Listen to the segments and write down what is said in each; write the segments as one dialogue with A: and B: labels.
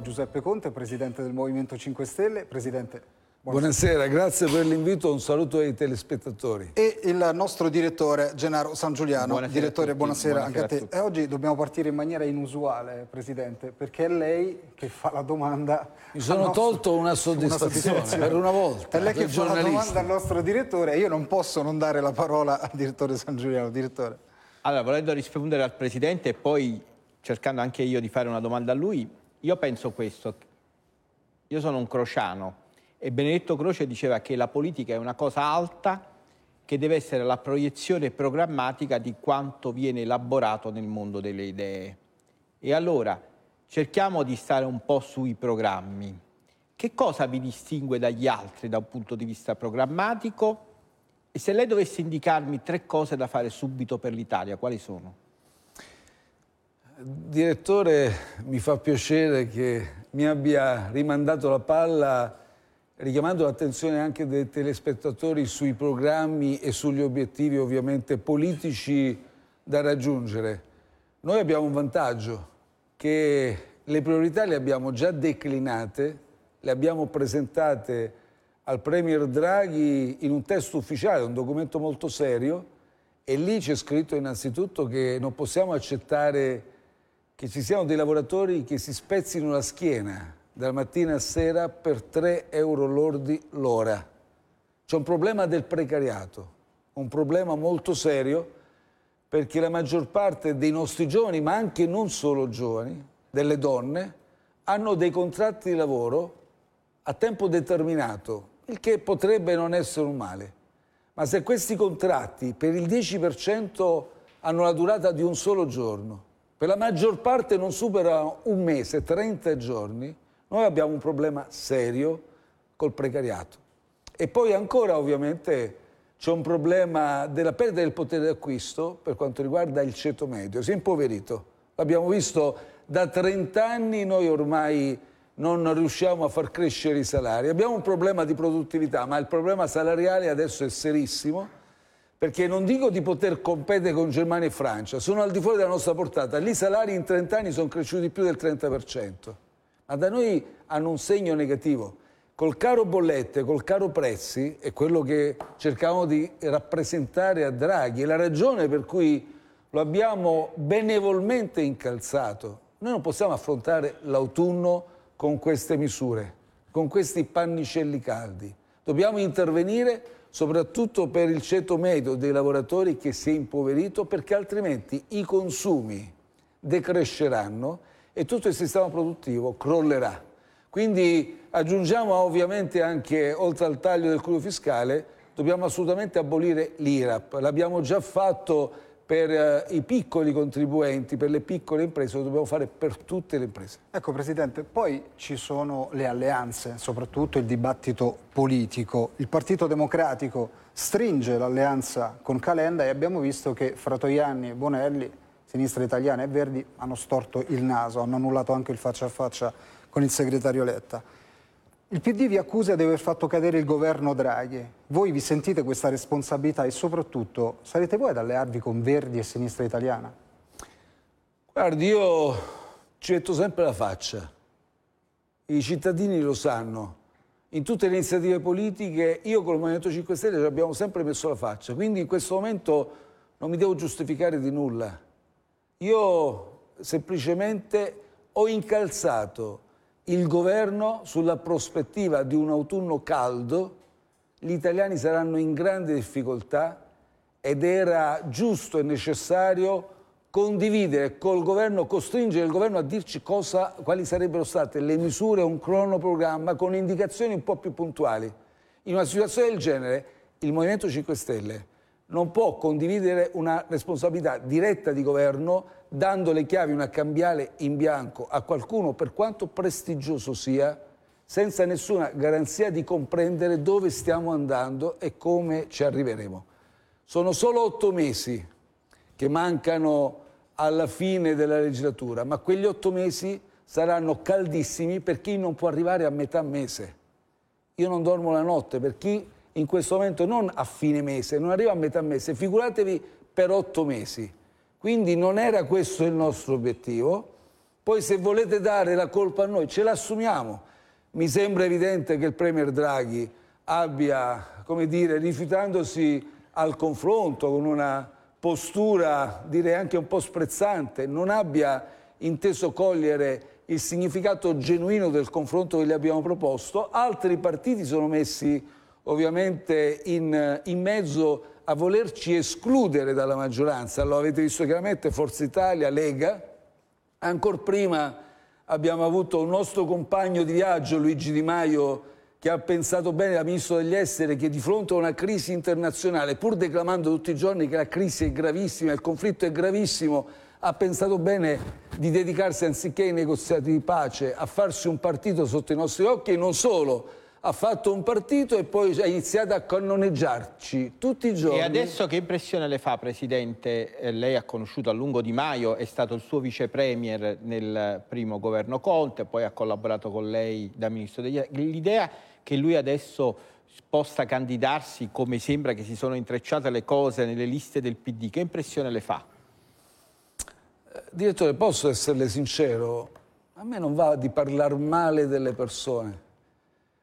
A: Giuseppe Conte, presidente del Movimento 5 Stelle. Presidente,
B: Buonasera. Buonasera, grazie per l'invito, un saluto ai telespettatori.
A: E il nostro direttore Gennaro San Giuliano. Buonasera direttore, buonasera, buonasera, anche a te. A e oggi dobbiamo partire in maniera inusuale, Presidente, perché è lei che fa la domanda. Mi sono nostro... tolto una soddisfazione, una soddisfazione, per una volta. È lei che fa la domanda al nostro direttore io non posso non dare la parola al direttore San Giuliano. Direttore.
C: Allora, volendo rispondere al Presidente e poi cercando anche io di fare una domanda a lui, io penso questo, io sono un crociano e Benedetto Croce diceva che la politica è una cosa alta che deve essere la proiezione programmatica di quanto viene elaborato nel mondo delle idee. E allora cerchiamo di stare un po' sui programmi. Che cosa vi distingue dagli altri da un punto di vista programmatico? E se lei dovesse indicarmi tre cose da fare subito per l'Italia, quali sono? Direttore,
B: mi fa piacere che mi abbia rimandato la palla richiamando l'attenzione anche dei telespettatori sui programmi e sugli obiettivi ovviamente politici da raggiungere. Noi abbiamo un vantaggio che le priorità le abbiamo già declinate, le abbiamo presentate al Premier Draghi in un testo ufficiale, un documento molto serio, e lì c'è scritto innanzitutto che non possiamo accettare che ci siano dei lavoratori che si spezzino la schiena dal mattino a sera per 3 euro lordi l'ora. C'è un problema del precariato, un problema molto serio perché la maggior parte dei nostri giovani, ma anche non solo giovani, delle donne, hanno dei contratti di lavoro a tempo determinato, il che potrebbe non essere un male. Ma se questi contratti per il 10% hanno la durata di un solo giorno, per la maggior parte non supera un mese, 30 giorni, noi abbiamo un problema serio col precariato. E poi ancora ovviamente c'è un problema della perdita del potere d'acquisto per quanto riguarda il ceto medio, si è impoverito. L'abbiamo visto da 30 anni noi ormai non riusciamo a far crescere i salari. Abbiamo un problema di produttività, ma il problema salariale adesso è serissimo perché non dico di poter competere con Germania e Francia, sono al di fuori della nostra portata. Lì i salari in 30 anni sono cresciuti più del 30%, ma da noi hanno un segno negativo. Col caro bollette, col caro prezzi, è quello che cercavamo di rappresentare a Draghi, è la ragione per cui lo abbiamo benevolmente incalzato. Noi non possiamo affrontare l'autunno con queste misure, con questi pannicelli caldi. Dobbiamo intervenire soprattutto per il ceto medio dei lavoratori che si è impoverito perché altrimenti i consumi decresceranno e tutto il sistema produttivo crollerà. Quindi aggiungiamo ovviamente anche, oltre al taglio del cuneo fiscale, dobbiamo assolutamente abolire l'IRAP. L'abbiamo già fatto per eh, i piccoli contribuenti, per le piccole imprese, lo dobbiamo fare per
A: tutte le imprese. Ecco Presidente, poi ci sono le alleanze, soprattutto il dibattito politico. Il Partito Democratico stringe l'alleanza con Calenda e abbiamo visto che Fratoianni e Bonelli, Sinistra Italiana e Verdi, hanno storto il naso, hanno annullato anche il faccia a faccia con il segretario Letta. Il PD vi accusa di aver fatto cadere il governo Draghi. Voi vi sentite questa responsabilità e soprattutto sarete voi ad allearvi con Verdi e Sinistra Italiana?
B: Guardi, io ci metto sempre la faccia. I cittadini lo sanno. In tutte le iniziative politiche io con il Movimento 5 Stelle ci abbiamo sempre messo la faccia, quindi in questo momento non mi devo giustificare di nulla. Io semplicemente ho incalzato il governo sulla prospettiva di un autunno caldo, gli italiani saranno in grande difficoltà ed era giusto e necessario condividere col governo, costringere il governo a dirci cosa, quali sarebbero state le misure, un cronoprogramma con indicazioni un po' più puntuali. In una situazione del genere il Movimento 5 Stelle non può condividere una responsabilità diretta di governo dando le chiavi una cambiale in bianco a qualcuno, per quanto prestigioso sia, senza nessuna garanzia di comprendere dove stiamo andando e come ci arriveremo. Sono solo otto mesi che mancano alla fine della legislatura, ma quegli otto mesi saranno caldissimi per chi non può arrivare a metà mese. Io non dormo la notte per chi in questo momento non a fine mese, non arriva a metà mese, figuratevi per otto mesi. Quindi non era questo il nostro obiettivo. Poi se volete dare la colpa a noi, ce l'assumiamo. Mi sembra evidente che il Premier Draghi abbia, come dire, rifiutandosi al confronto con una postura direi anche un po' sprezzante, non abbia inteso cogliere il significato genuino del confronto che gli abbiamo proposto, altri partiti sono messi ovviamente in, in mezzo a volerci escludere dalla maggioranza. Lo avete visto chiaramente Forza Italia, Lega. Ancora prima abbiamo avuto un nostro compagno di viaggio, Luigi Di Maio, che ha pensato bene da ministro degli esteri che di fronte a una crisi internazionale, pur declamando tutti i giorni che la crisi è gravissima, il conflitto è gravissimo, ha pensato bene di dedicarsi anziché ai negoziati di pace a farsi un partito sotto i nostri occhi e non solo, ha fatto un partito e poi ha iniziato a cannoneggiarci tutti
C: i giorni. E adesso che impressione le fa, Presidente? Eh, lei ha conosciuto a lungo Di Maio, è stato il suo vice premier nel primo governo Conte, poi ha collaborato con lei da Ministro degli esteri. L'idea che lui adesso possa candidarsi, come sembra che si sono intrecciate le cose nelle liste del PD, che impressione le fa?
B: Eh, direttore, posso esserle sincero? A me non va di parlare male delle persone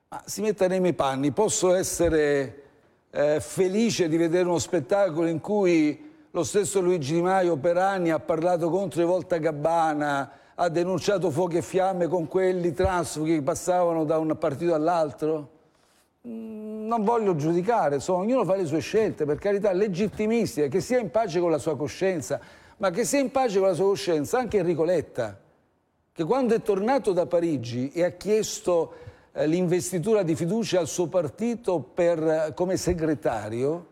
B: ma si metta nei miei panni, posso essere eh, felice di vedere uno spettacolo in cui lo stesso Luigi Di Maio per anni ha parlato contro i Volta Gabbana, ha denunciato fuochi e fiamme con quelli transfughi che passavano da un partito all'altro? Mm, non voglio giudicare, so, ognuno fa le sue scelte, per carità, legittimistiche, che sia in pace con la sua coscienza, ma che sia in pace con la sua coscienza anche Enrico Letta, che quando è tornato da Parigi e ha chiesto eh, l'investitura di fiducia al suo partito per, eh, come segretario,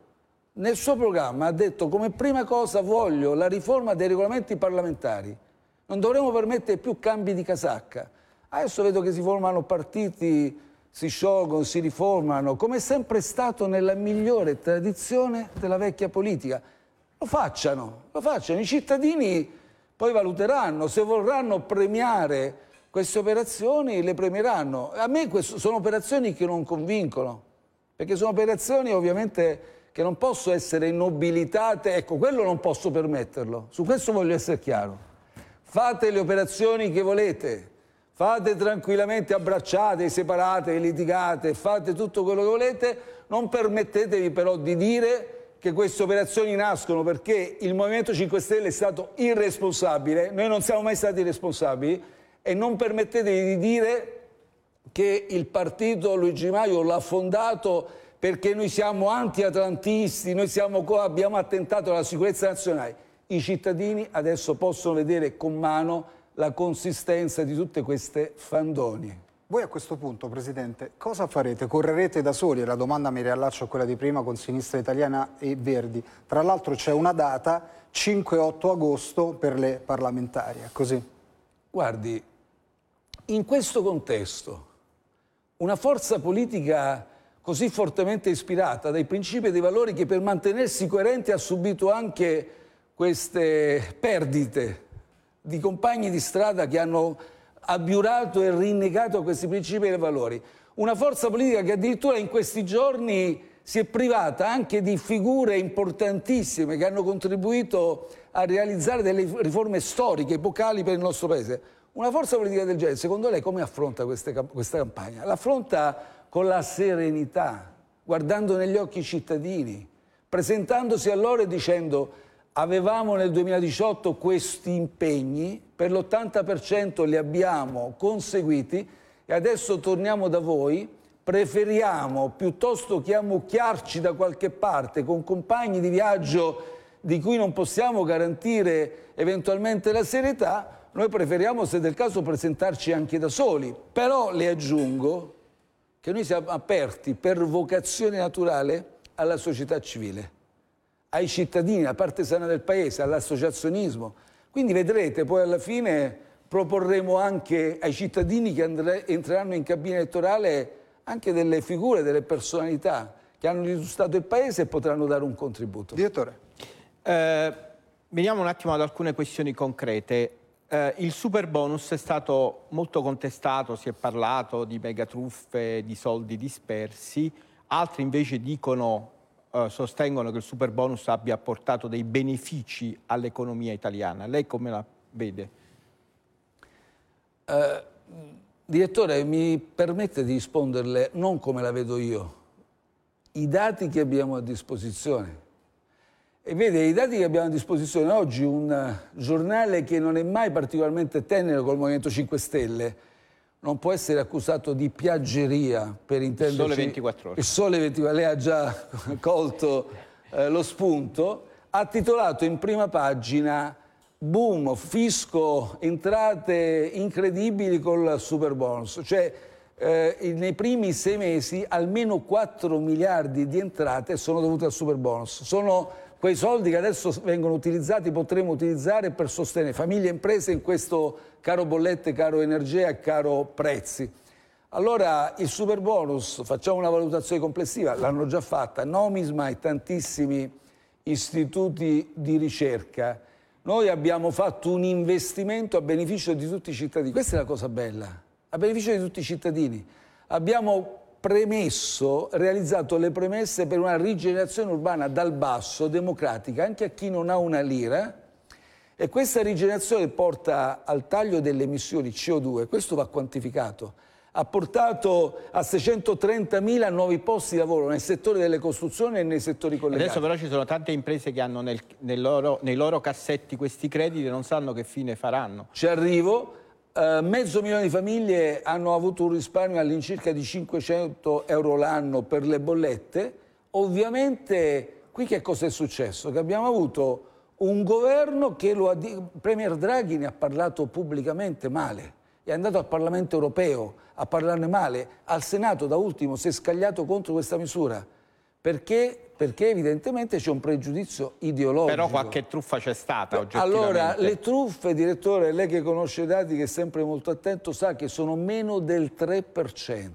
B: nel suo programma ha detto come prima cosa voglio la riforma dei regolamenti parlamentari. Non dovremmo permettere più cambi di casacca. Adesso vedo che si formano partiti, si sciolgono, si riformano, come è sempre stato nella migliore tradizione della vecchia politica. Lo facciano, lo facciano. I cittadini poi valuteranno se vorranno premiare queste operazioni le premieranno. A me questo, sono operazioni che non convincono, perché sono operazioni ovviamente che non possono essere nobilitate, ecco, quello non posso permetterlo, su questo voglio essere chiaro. Fate le operazioni che volete, fate tranquillamente, abbracciate, separate, litigate, fate tutto quello che volete, non permettetevi però di dire che queste operazioni nascono perché il Movimento 5 Stelle è stato irresponsabile, noi non siamo mai stati responsabili, e non permettetevi di dire che il partito Luigi Maio l'ha fondato perché noi siamo anti-atlantisti, noi siamo qua, abbiamo attentato alla sicurezza nazionale. I cittadini adesso possono vedere con mano la consistenza
A: di tutte queste fandonie. Voi a questo punto, Presidente, cosa farete? Correrete da soli? La domanda mi riallaccio a quella di prima con Sinistra Italiana e Verdi. Tra l'altro c'è una data, 5-8 agosto, per le parlamentari. Così?
B: Guardi, in questo contesto, una forza politica così fortemente ispirata dai principi e dai valori che per mantenersi coerente ha subito anche queste perdite di compagni di strada che hanno abbiurato e rinnegato questi principi e valori. Una forza politica che addirittura in questi giorni si è privata anche di figure importantissime che hanno contribuito a realizzare delle riforme storiche, epocali per il nostro Paese. Una forza politica del genere, secondo lei, come affronta queste, questa campagna? L'affronta con la serenità, guardando negli occhi i cittadini, presentandosi a loro e dicendo avevamo nel 2018 questi impegni, per l'80% li abbiamo conseguiti e adesso torniamo da voi, preferiamo piuttosto che ammucchiarci da qualche parte con compagni di viaggio di cui non possiamo garantire eventualmente la serietà, noi preferiamo, se del caso, presentarci anche da soli, però le aggiungo che noi siamo aperti per vocazione naturale alla società civile, ai cittadini, alla parte sana del paese, all'associazionismo. Quindi vedrete, poi alla fine proporremo anche ai cittadini che andre, entreranno in cabina elettorale anche delle figure,
C: delle personalità che hanno illustrato il paese e potranno dare un contributo. Direttore. Eh, veniamo un attimo ad alcune questioni concrete. Eh, il super bonus è stato molto contestato, si è parlato di megatruffe, di soldi dispersi, altri invece dicono, eh, sostengono che il super bonus abbia portato dei benefici all'economia italiana. Lei come la vede?
B: Eh, direttore, mi permette di risponderle non come la vedo io. I dati che abbiamo a disposizione e vede, i dati che abbiamo a disposizione oggi, un eh, giornale che non è mai particolarmente tenero col Movimento 5 Stelle, non può essere accusato di piaggeria, per intenderci. Il sole
C: 24 ore. Il
B: sole 24 lei ha già colto eh, lo spunto, ha titolato in prima pagina boom, fisco, entrate incredibili col super bonus. Cioè, eh, nei primi sei mesi almeno 4 miliardi di entrate sono dovute al super bonus. Sono quei soldi che adesso vengono utilizzati potremo utilizzare per sostenere famiglie e imprese in questo caro bollette, caro energia e caro prezzi. Allora il super bonus, facciamo una valutazione complessiva, l'hanno già fatta, Nomisma e tantissimi istituti di ricerca. Noi abbiamo fatto un investimento a beneficio di tutti i cittadini, questa è la cosa bella, a beneficio di tutti i cittadini. Abbiamo premesso, realizzato le premesse per una rigenerazione urbana dal basso, democratica, anche a chi non ha una lira, e questa rigenerazione porta al taglio delle emissioni CO2, questo va quantificato, ha portato a 630.000 nuovi posti di lavoro nel settore delle costruzioni e nei settori collegati. Adesso
C: però ci sono tante imprese che hanno nel, nel loro, nei loro cassetti questi crediti e non sanno che fine faranno. Ci arrivo, eh, mezzo milione di famiglie hanno avuto un risparmio all'incirca di 500 euro l'anno
B: per le bollette. Ovviamente qui che cosa è successo? Che abbiamo avuto un governo che lo ha... Premier Draghi ne ha parlato pubblicamente male, è andato al Parlamento europeo a parlarne male, al Senato da ultimo si è scagliato contro questa misura perché perché evidentemente c'è un pregiudizio ideologico. Però
C: qualche truffa c'è stata oggi. Allora, le
B: truffe, direttore, lei che conosce i dati, che è sempre molto attento, sa che sono meno del 3%,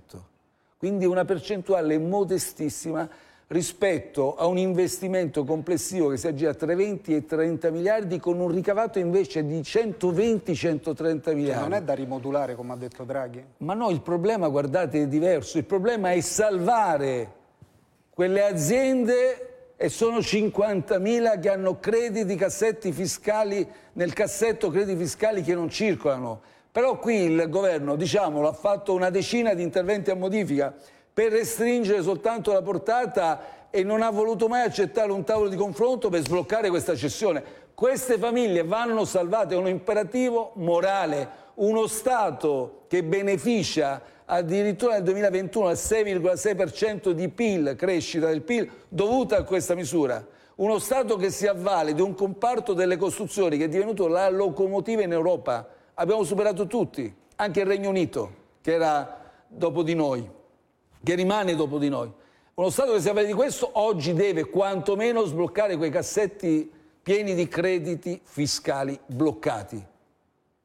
B: quindi una percentuale modestissima rispetto a un investimento complessivo che si aggira tra 20 e 30 miliardi con un ricavato invece di 120-130 miliardi. Cioè non è da rimodulare come ha detto Draghi? Ma no, il problema, guardate, è diverso. Il problema è salvare quelle aziende e sono 50.000 che hanno crediti, cassetti fiscali, nel cassetto crediti fiscali che non circolano. Però qui il governo, diciamolo, ha fatto una decina di interventi a modifica per restringere soltanto la portata e non ha voluto mai accettare un tavolo di confronto per sbloccare questa cessione. Queste famiglie vanno salvate, è un imperativo morale uno Stato che beneficia addirittura nel 2021 al 6,6% di PIL, crescita del PIL, dovuta a questa misura. Uno Stato che si avvale di un comparto delle costruzioni che è divenuto la locomotiva in Europa. Abbiamo superato tutti, anche il Regno Unito, che era dopo di noi, che rimane dopo di noi. Uno Stato che si avvale di questo oggi deve quantomeno sbloccare quei cassetti pieni di crediti fiscali bloccati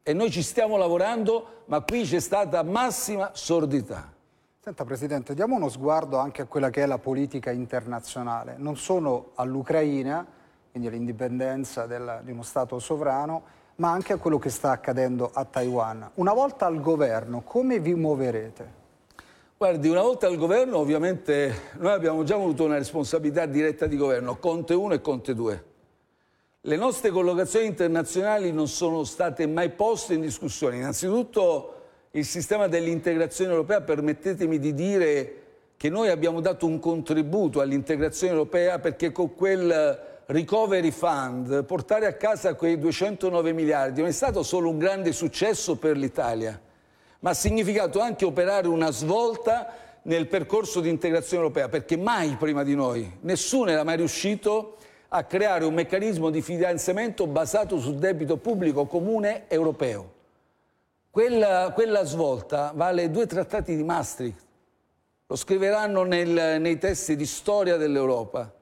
B: e noi ci stiamo lavorando, ma qui c'è stata massima sordità.
A: Senta Presidente, diamo uno sguardo anche a quella che è la politica internazionale, non solo all'Ucraina, quindi all'indipendenza di uno Stato sovrano, ma anche a quello che sta accadendo a Taiwan. Una volta al governo, come vi muoverete?
B: Guardi, una volta al governo ovviamente noi abbiamo già avuto una responsabilità diretta di governo, Conte 1 e Conte 2. Le nostre collocazioni internazionali non sono state mai poste in discussione. Innanzitutto il sistema dell'integrazione europea, permettetemi di dire che noi abbiamo dato un contributo all'integrazione europea perché con quel recovery fund portare a casa quei 209 miliardi non è stato solo un grande successo per l'Italia, ma ha significato anche operare una svolta nel percorso di integrazione europea perché mai prima di noi nessuno era mai riuscito a creare un meccanismo di finanziamento basato sul debito pubblico comune europeo. Quella, quella svolta vale due trattati di Maastricht, lo scriveranno nel, nei testi di storia dell'Europa.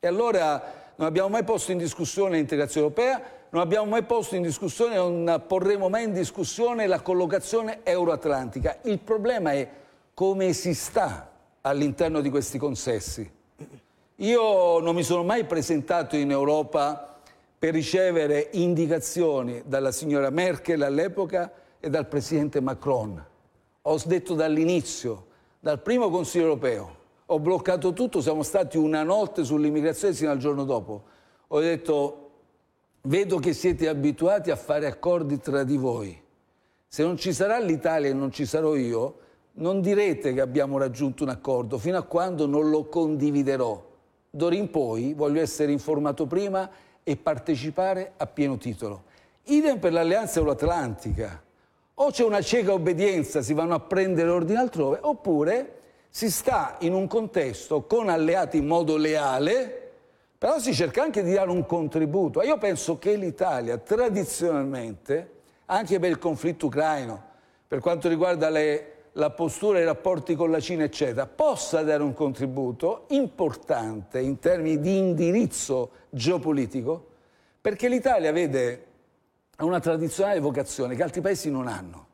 B: E allora non abbiamo mai posto in discussione l'integrazione europea, non abbiamo mai posto in discussione, non porremo mai in discussione la collocazione euroatlantica. Il problema è come si sta all'interno di questi consessi. Io non mi sono mai presentato in Europa per ricevere indicazioni dalla signora Merkel all'epoca e dal presidente Macron. Ho detto dall'inizio, dal primo Consiglio europeo, ho bloccato tutto, siamo stati una notte sull'immigrazione fino al giorno dopo. Ho detto, vedo che siete abituati a fare accordi tra di voi. Se non ci sarà l'Italia e non ci sarò io, non direte che abbiamo raggiunto un accordo fino a quando non lo condividerò d'ora in poi voglio essere informato prima e partecipare a pieno titolo. Idem per l'alleanza euroatlantica. O c'è una cieca obbedienza, si vanno a prendere ordine altrove, oppure si sta in un contesto con alleati in modo leale, però si cerca anche di dare un contributo. Io penso che l'Italia tradizionalmente, anche per il conflitto ucraino, per quanto riguarda le la postura e i rapporti con la Cina, eccetera, possa dare un contributo importante in termini di indirizzo geopolitico, perché l'Italia, vede, una tradizionale vocazione che altri paesi non hanno.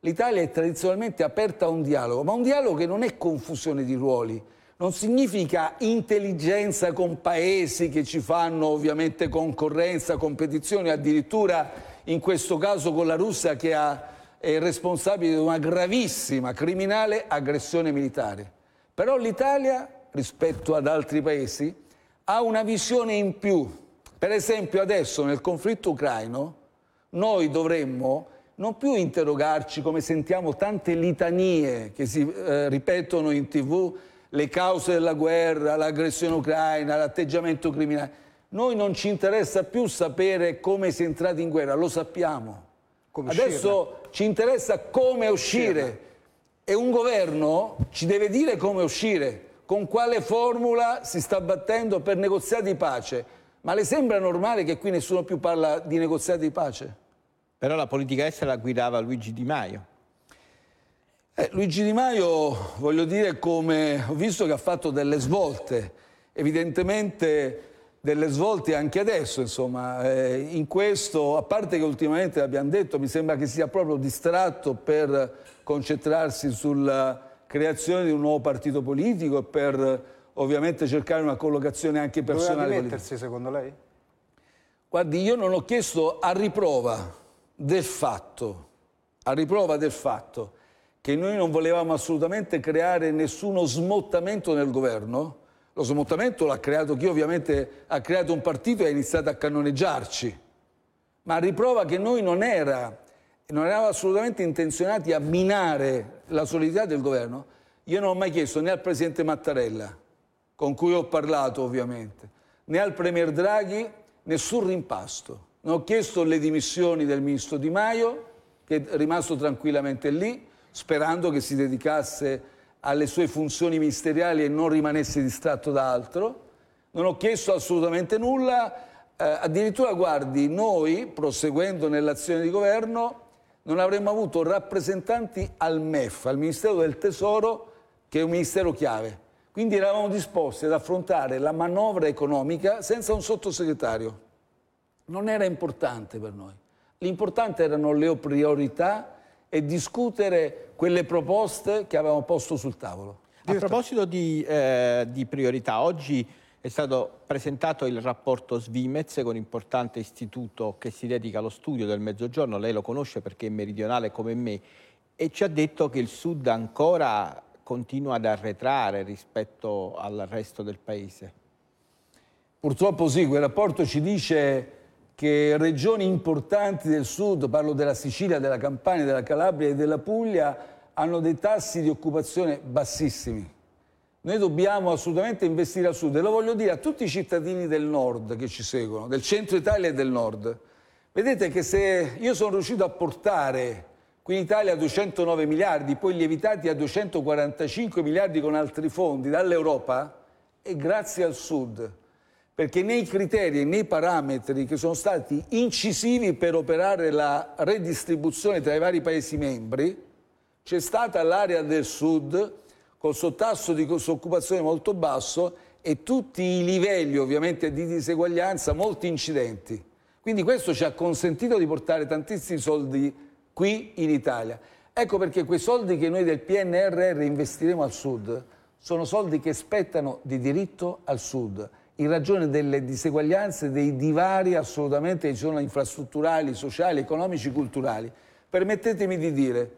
B: L'Italia è tradizionalmente aperta a un dialogo, ma un dialogo che non è confusione di ruoli, non significa intelligenza con paesi che ci fanno ovviamente concorrenza, competizione, addirittura in questo caso con la Russia che ha è responsabile di una gravissima, criminale aggressione militare. Però l'Italia, rispetto ad altri paesi, ha una visione in più. Per esempio adesso nel conflitto ucraino noi dovremmo non più interrogarci come sentiamo tante litanie che si eh, ripetono in tv, le cause della guerra, l'aggressione ucraina, l'atteggiamento criminale. Noi non ci interessa più sapere come si è entrati in guerra, lo sappiamo. Come Adesso uscirne? ci interessa come uscire. e un governo ci deve dire come uscire, con quale formula si sta battendo per negoziati di pace. Ma le sembra normale che qui nessuno più parla di negoziati di pace?
C: Però la politica estera la guidava Luigi Di Maio. Eh, Luigi Di Maio, voglio dire, come ho visto
B: che ha fatto delle svolte, evidentemente delle svolte anche adesso, insomma, eh, in questo, a parte che ultimamente l'abbiamo detto, mi sembra che sia proprio distratto per concentrarsi sulla creazione di un nuovo partito politico e per ovviamente cercare una collocazione anche personale. Dove mettersi secondo lei? Guardi, io non ho chiesto a riprova del fatto, a riprova del fatto che noi non volevamo assolutamente creare nessuno smottamento nel governo, lo smottamento l'ha creato chi ovviamente ha creato un partito e ha iniziato a cannoneggiarci, ma riprova che noi non, era, non eravamo assolutamente intenzionati a minare la solidità del governo. Io non ho mai chiesto né al Presidente Mattarella, con cui ho parlato ovviamente, né al Premier Draghi nessun rimpasto. Non ho chiesto le dimissioni del Ministro Di Maio, che è rimasto tranquillamente lì, sperando che si dedicasse alle sue funzioni ministeriali e non rimanesse distratto da altro. Non ho chiesto assolutamente nulla, eh, addirittura guardi, noi, proseguendo nell'azione di governo, non avremmo avuto rappresentanti al MEF, al Ministero del Tesoro, che è un ministero chiave. Quindi eravamo disposti ad affrontare la manovra economica senza un sottosegretario. Non era importante per noi. L'importante erano le priorità e discutere quelle proposte che avevamo posto sul tavolo.
C: A proposito di, eh, di priorità, oggi è stato presentato il rapporto Svimez con un importante istituto che si dedica allo studio del mezzogiorno, lei lo conosce perché è meridionale come me, e ci ha detto che il sud ancora continua ad arretrare rispetto al resto del paese.
B: Purtroppo sì, quel rapporto ci dice che regioni importanti del sud, parlo della Sicilia, della Campania, della Calabria e della Puglia, hanno dei tassi di occupazione bassissimi. Noi dobbiamo assolutamente investire al sud e lo voglio dire a tutti i cittadini del nord che ci seguono, del centro Italia e del nord. Vedete che se io sono riuscito a portare qui in Italia 209 miliardi, poi lievitati a 245 miliardi con altri fondi dall'Europa, è grazie al sud perché nei criteri e nei parametri che sono stati incisivi per operare la redistribuzione tra i vari Paesi membri, c'è stata l'area del sud col suo tasso di disoccupazione molto basso e tutti i livelli ovviamente di diseguaglianza molto incidenti. Quindi questo ci ha consentito di portare tantissimi soldi qui in Italia. Ecco perché quei soldi che noi del PNRR investiremo al sud sono soldi che spettano di diritto al sud in ragione delle diseguaglianze, dei divari assolutamente che ci sono infrastrutturali, sociali, economici, culturali. Permettetemi di dire,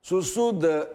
B: sul sud,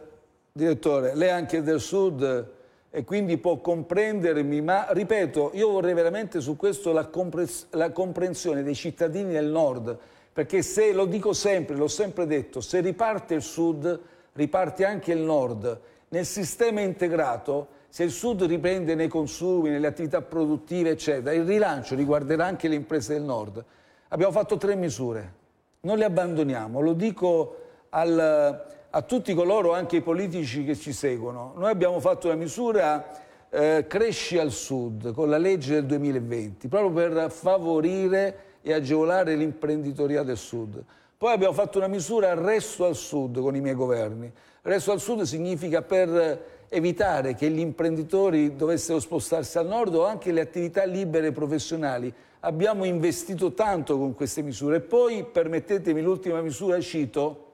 B: direttore, lei anche del sud e quindi può comprendermi, ma ripeto, io vorrei veramente su questo la, comprens la comprensione dei cittadini del nord, perché se, lo dico sempre, l'ho sempre detto, se riparte il sud, riparte anche il nord. Nel sistema integrato se il Sud riprende nei consumi, nelle attività produttive, eccetera, il rilancio riguarderà anche le imprese del Nord. Abbiamo fatto tre misure, non le abbandoniamo, lo dico al, a tutti coloro, anche i politici che ci seguono. Noi abbiamo fatto una misura eh, Cresci al Sud con la legge del 2020, proprio per favorire e agevolare l'imprenditoria del Sud. Poi abbiamo fatto una misura Resto al Sud con i miei governi. Resto al Sud significa per evitare che gli imprenditori dovessero spostarsi al nord o anche le attività libere e professionali. Abbiamo investito tanto con queste misure. E poi, permettetemi l'ultima misura, cito,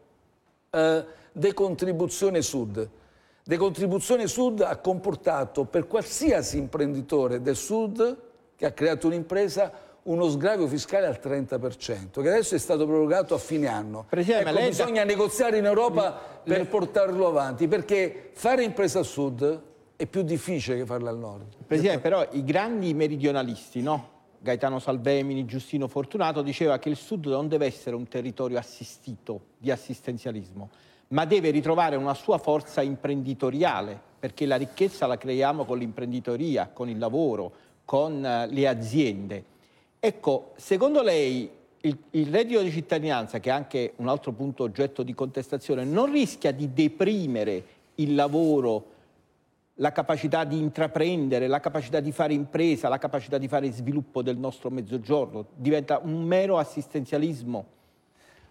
B: eh, decontribuzione sud. Decontribuzione Sud ha comportato per qualsiasi imprenditore del Sud che ha creato un'impresa uno sgravio fiscale al 30%, che adesso è stato prorogato a fine anno. Presidente, ecco, bisogna negoziare in Europa le... per portarlo avanti, perché fare impresa al sud è più
C: difficile che farla al nord. Presidente, però i grandi meridionalisti, no? Gaetano Salvemini, Giustino Fortunato, diceva che il sud non deve essere un territorio assistito di assistenzialismo, ma deve ritrovare una sua forza imprenditoriale, perché la ricchezza la creiamo con l'imprenditoria, con il lavoro, con eh, le aziende. Ecco, secondo lei il, il, reddito di cittadinanza, che è anche un altro punto oggetto di contestazione, non rischia di deprimere il lavoro, la capacità di intraprendere, la capacità di fare impresa, la capacità di fare sviluppo del nostro mezzogiorno? Diventa un mero assistenzialismo?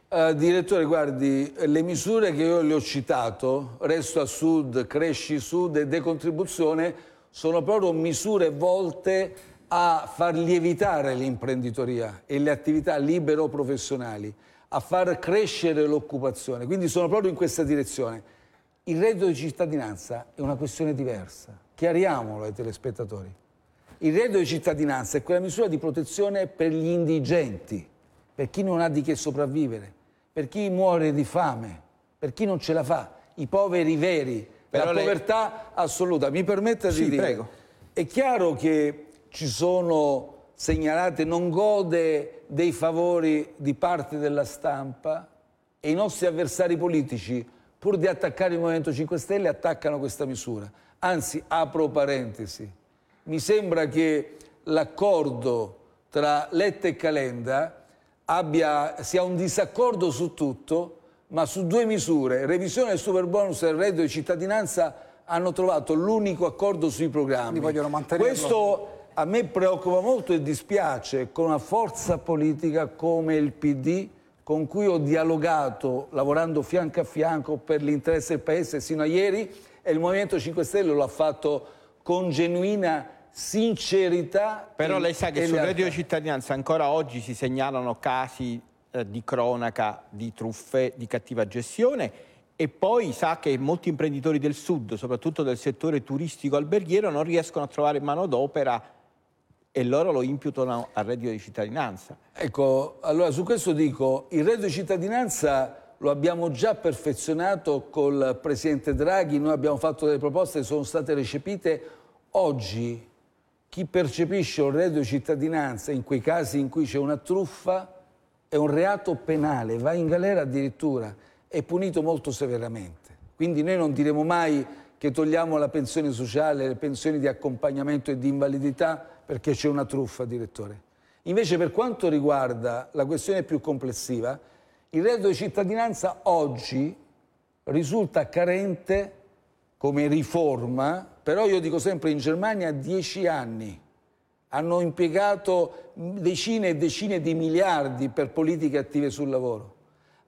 C: Uh, direttore, guardi,
B: le misure che io le ho citato, Resto a Sud, Cresci Sud e Decontribuzione, sono proprio misure volte a far lievitare l'imprenditoria e le attività libero-professionali, a far crescere l'occupazione. Quindi sono proprio in questa direzione. Il reddito di cittadinanza è una questione diversa, chiariamolo ai telespettatori. Il reddito di cittadinanza è quella misura di protezione per gli indigenti, per chi non ha di che sopravvivere, per chi muore di fame, per chi non ce la fa, i poveri veri, Però la lei... povertà assoluta. Mi permetta di sì, dire, prego. è chiaro che ci sono segnalate, non gode dei favori di parte della stampa e i nostri avversari politici, pur di attaccare il Movimento 5 Stelle, attaccano questa misura. Anzi, apro parentesi, mi sembra che l'accordo tra Letta e Calenda abbia, sia un disaccordo su tutto, ma su due misure, revisione del superbonus e reddito di cittadinanza, hanno trovato l'unico accordo sui programmi. Questo a me preoccupa molto e dispiace con una forza politica come il PD con cui ho dialogato lavorando fianco a fianco per l'interesse del Paese sino a ieri e il Movimento 5 Stelle lo ha fatto con genuina sincerità. Però lei sa che sul reddito
C: di cittadinanza ancora oggi si segnalano casi eh, di cronaca, di truffe, di cattiva gestione e poi sa che molti imprenditori del sud, soprattutto del settore turistico alberghiero, non riescono a trovare mano d'opera e loro lo imputano al reddito di cittadinanza. Ecco, allora su questo
B: dico, il reddito di cittadinanza lo abbiamo già perfezionato col Presidente Draghi, noi abbiamo fatto delle proposte che sono state recepite. Oggi chi percepisce un reddito di cittadinanza in quei casi in cui c'è una truffa è un reato penale, va in galera addirittura, è punito molto severamente. Quindi noi non diremo mai che togliamo la pensione sociale, le pensioni di accompagnamento e di invalidità perché c'è una truffa, direttore. Invece per quanto riguarda la questione più complessiva, il reddito di cittadinanza oggi risulta carente come riforma, però io dico sempre in Germania dieci anni. Hanno impiegato decine e decine di miliardi per politiche attive sul lavoro.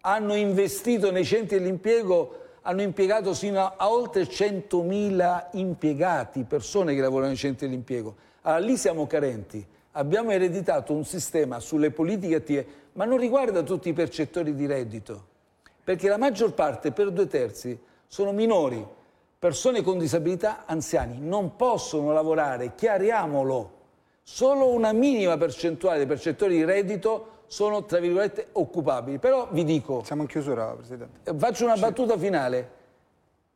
B: Hanno investito nei centri dell'impiego, hanno impiegato sino a, a oltre 100.000 impiegati, persone che lavorano nei centri dell'impiego allora ah, lì siamo carenti. Abbiamo ereditato un sistema sulle politiche attive, ma non riguarda tutti i percettori di reddito, perché la maggior parte, per due terzi, sono minori, persone con disabilità, anziani. Non possono lavorare, chiariamolo. Solo una minima percentuale dei percettori di reddito sono, tra virgolette, occupabili. Però vi dico... Siamo in chiusura, Presidente. Eh, faccio una battuta finale.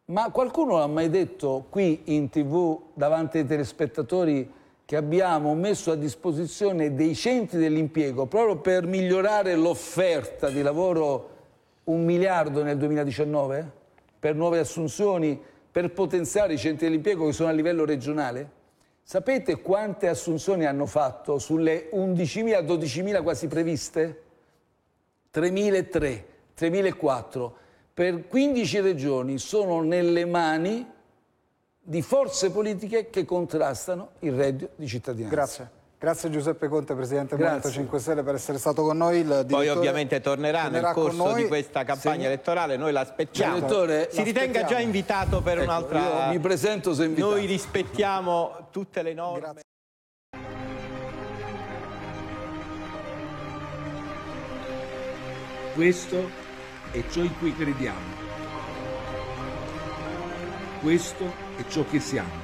B: Ma qualcuno l'ha mai detto qui in tv davanti ai telespettatori che abbiamo messo a disposizione dei centri dell'impiego proprio per migliorare l'offerta di lavoro un miliardo nel 2019 per nuove assunzioni, per potenziare i centri dell'impiego che sono a livello regionale? Sapete quante assunzioni hanno fatto sulle 11.000, 12.000 quasi previste? 3.003, 3.004. Per 15 regioni sono nelle mani di forze politiche
A: che contrastano il reddito di cittadinanza. Grazie. Grazie Giuseppe Conte, Presidente del Movimento 5 Stelle, per essere stato con noi. Poi ovviamente tornerà, tornerà nel corso noi, di
C: questa campagna se... elettorale, noi l'aspettiamo. Direttore, si ritenga già invitato per ecco, un'altra... mi presento se invitato. Noi rispettiamo tutte le norme. Grazie.
B: Questo è ciò in cui crediamo. Questo e ciò che siamo.